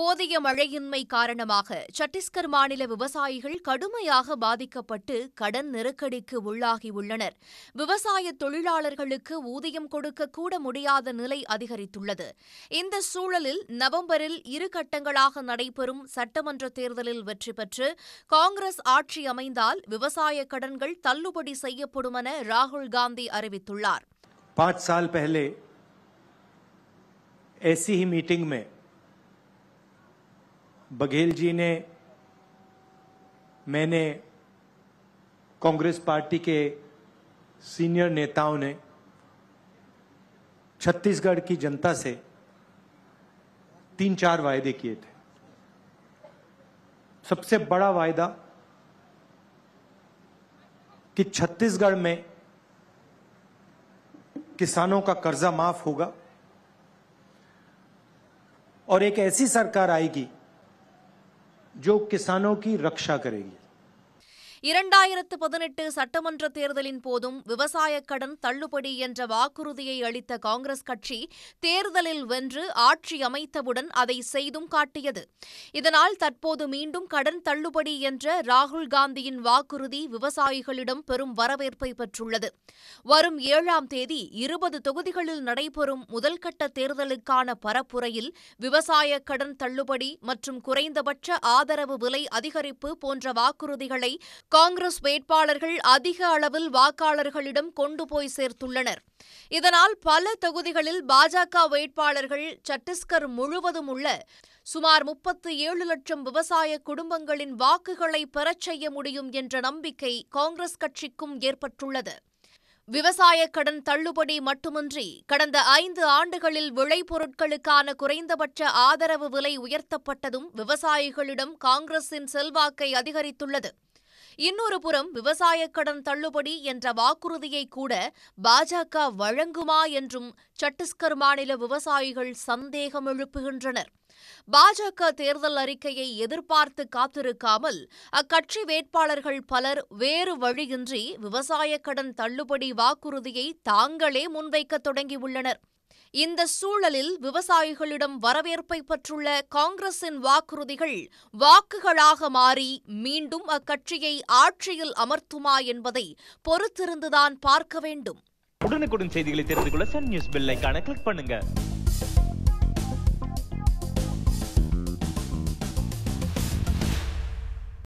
போதிய மழையின்மை காரணமாக சத்தீஸ்கர் மாநில விவசாயிகள் கடுமையாக பாதிக்கப்பட்டு கடன் நெருக்கடிக்கு உள்ளாகியுள்ளனர் விவசாய தொழிலாளர்களுக்கு ஊதியம் கொடுக்க கூட முடியாத நிலை அதிகரித்துள்ளது இந்த சூழலில் நவம்பரில் இரு கட்டங்களாக நடைபெறும் சட்டமன்ற தேர்தலில் வெற்றி பெற்று காங்கிரஸ் ஆட்சி அமைந்தால் விவசாய கடன்கள் தள்ளுபடி செய்யப்படும் என ராகுல் காந்தி அறிவித்துள்ளார் ऐसी ही मीटिंग में बघेल जी ने मैंने कांग्रेस पार्टी के सीनियर नेताओं ने छत्तीसगढ़ की जनता से तीन चार वायदे किए थे सबसे बड़ा वायदा कि छत्तीसगढ़ में किसानों का कर्जा माफ होगा और एक ऐसी सरकार आएगी जो किसानों की रक्षा करेगी இரண்டாயிரத்து பதினெட்டு சட்டமன்ற தேர்தலின் போதும் விவசாய கடன் தள்ளுபடி என்ற வாக்குறுதியை அளித்த காங்கிரஸ் கட்சி தேர்தலில் வென்று ஆட்சி அமைத்தவுடன் அதை செய்தும் காட்டியது இதனால் தற்போது மீண்டும் கடன் தள்ளுபடி என்ற ராகுல் காந்தியின் வாக்குறுதி விவசாயிகளிடம் பெரும் வரவேற்பை பெற்றுள்ளது வரும் ஏழாம் தேதி இருபது தொகுதிகளில் நடைபெறும் முதல்கட்ட தேர்தலுக்கான பரப்புரையில் விவசாய கடன் தள்ளுபடி மற்றும் குறைந்தபட்ச ஆதரவு விலை அதிகரிப்பு போன்ற வாக்குறுதிகளை காங்கிரஸ் வேட்பாளர்கள் அதிக அளவில் வாக்காளர்களிடம் கொண்டு போய் சேர்த்துள்ளனர் இதனால் பல தொகுதிகளில் பாஜக வேட்பாளர்கள் சத்தீஸ்கர் முழுவதும் உள்ள சுமார் முப்பத்து ஏழு லட்சம் விவசாய குடும்பங்களின் வாக்குகளை பெறச் செய்ய முடியும் என்ற நம்பிக்கை காங்கிரஸ் கட்சிக்கும் ஏற்பட்டுள்ளது விவசாய கடன் தள்ளுபடி மட்டுமின்றி கடந்த ஐந்து ஆண்டுகளில் விளைபொருட்களுக்கான குறைந்தபட்ச ஆதரவு விலை உயர்த்தப்பட்டதும் விவசாயிகளிடம் காங்கிரசின் செல்வாக்கை அதிகரித்துள்ளது இன்னொரு புறம் விவசாய கடன் தள்ளுபடி என்ற வாக்குறுதியை கூட பாஜக வழங்குமா என்றும் சத்தீஸ்கர் மாநில விவசாயிகள் சந்தேகம் எழுப்புகின்றனர் பாஜக தேர்தல் அறிக்கையை எதிர்பார்த்து காத்திருக்காமல் அக்கட்சி வேட்பாளர்கள் பலர் வேறு வழியின்றி விவசாய கடன் தள்ளுபடி வாக்குறுதியை தாங்களே முன்வைக்க தொடங்கியுள்ளனர் இந்த சூழலில் விவசாயிகளிடம் வரவேற்பை பெற்றுள்ள காங்கிரசின் வாக்குறுதிகள் வாக்குகளாக மாறி மீண்டும் அக்கட்சியை ஆட்சியில் அமர்த்துமா என்பதை பொறுத்திருந்துதான் பார்க்க வேண்டும் உடனுக்குடன் செய்திகளை தெரிந்து கொள்ள சன் நியூஸ் கிளிக் பண்ணுங்க